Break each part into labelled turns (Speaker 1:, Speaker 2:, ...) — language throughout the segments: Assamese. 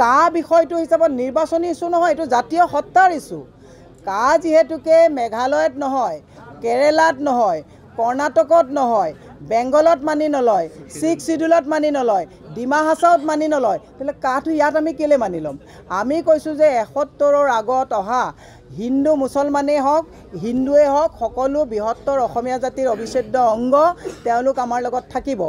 Speaker 1: কা বিষয়টো হিচাপত নিৰ্বাচনী ইছ্যু নহয় এইটো জাতীয় সত্তাৰ ইছ্যু কা যিহেতুকে মেঘালয়ত নহয় কেৰেলাত নহয় কৰ্ণাটকত নহয় বেংগলত মানি নলয় ছিক্স শ্বিডিউলত মানি নলয় ডিমা হাছাওত মানি নলয় তেতিয়াহ'লে কাঠটো ইয়াত আমি কেলৈ মানি ল'ম আমি কৈছোঁ যে এসত্তৰৰ আগত অহা হিন্দু মুছলমানেই হওক হিন্দুৱেই হওক সকলো বৃহত্তৰ অসমীয়া জাতিৰ অবিচ্ছেদ্য অংগ তেওঁলোক আমাৰ লগত থাকিব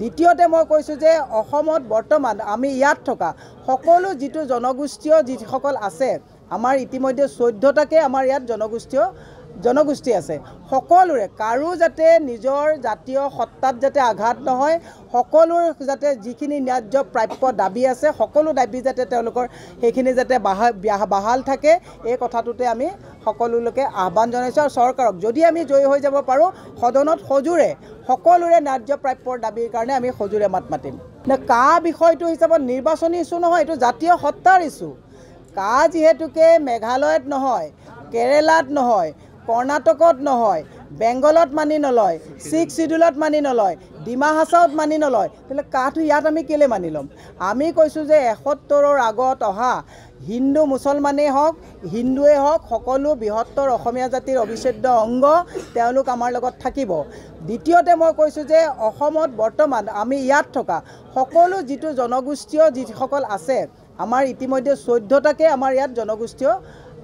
Speaker 1: দ্বিতীয়তে মই কৈছোঁ যে অসমত বৰ্তমান আমি ইয়াত থকা সকলো যিটো জনগোষ্ঠীয় যিসকল আছে আমাৰ ইতিমধ্যে চৈধ্যটাকে আমাৰ ইয়াত জনগোষ্ঠীয় জনগোষ্ঠী আছে সকলোৰে কাৰো যাতে নিজৰ জাতীয় সত্তাত যাতে আঘাত নহয় সকলোৰে যাতে যিখিনি ন্যায্য প্ৰাপ্য দাবী আছে সকলো দাবী যাতে তেওঁলোকৰ সেইখিনি যাতে বাহাল বাহাল থাকে এই কথাটোতে আমি সকলোলৈকে আহ্বান জনাইছোঁ আৰু চৰকাৰক যদি আমি জয়ী হৈ যাব পাৰোঁ সদনত সজোৰে সকলোৰে ন্যায্য প্ৰাপ্যৰ দাবীৰ কাৰণে আমি সজোৰে মাত মাতিম কা বিষয়টো হিচাপত নিৰ্বাচনী ইছ্যু নহয় এইটো জাতীয় সত্তাৰ ইছ্যু কা যিহেতুকে মেঘালয়ত নহয় কেৰেলাত নহয় কৰ্ণাটকত নহয় বেংগলত মানি নলয় ছিক্স চিডুলত মানি নলয় ডিমা হাছাওত মানি নলয় তেতিয়াহ'লে কাঠ ইয়াত আমি কেলৈ মানি ল'ম আমি কৈছোঁ যে এসত্তৰৰ আগত অহা হিন্দু মুছলমানেই হওক হিন্দুৱেই হওক সকলো বৃহত্তৰ অসমীয়া জাতিৰ অবিচ্ছেদ্য অংগ তেওঁলোক আমাৰ লগত থাকিব দ্বিতীয়তে মই কৈছোঁ যে অসমত বৰ্তমান আমি ইয়াত থকা সকলো যিটো জনগোষ্ঠীয় যিসকল আছে আমাৰ ইতিমধ্যে চৈধ্যটাকে আমাৰ ইয়াত জনগোষ্ঠীয়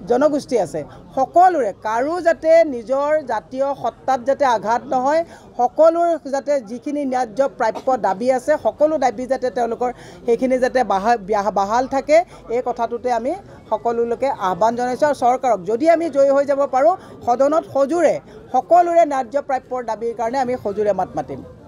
Speaker 1: জনগোষ্ঠী আছে সকলোৰে কাৰো যাতে নিজৰ জাতীয় সত্তাত যাতে আঘাত নহয় সকলোৰে যাতে যিখিনি ন্যায্য প্ৰাপ্য দাবী আছে সকলো দাবী যাতে তেওঁলোকৰ সেইখিনি যাতে বাহাল বাহাল থাকে এই কথাটোতে আমি সকলোলৈকে আহ্বান জনাইছোঁ আৰু চৰকাৰক যদি আমি জয়ী হৈ যাব পাৰোঁ সদনত সজোৰে সকলোৰে ন্যায্য প্ৰাপ্যৰ দাবীৰ কাৰণে আমি সজোৰে মাত মাতিম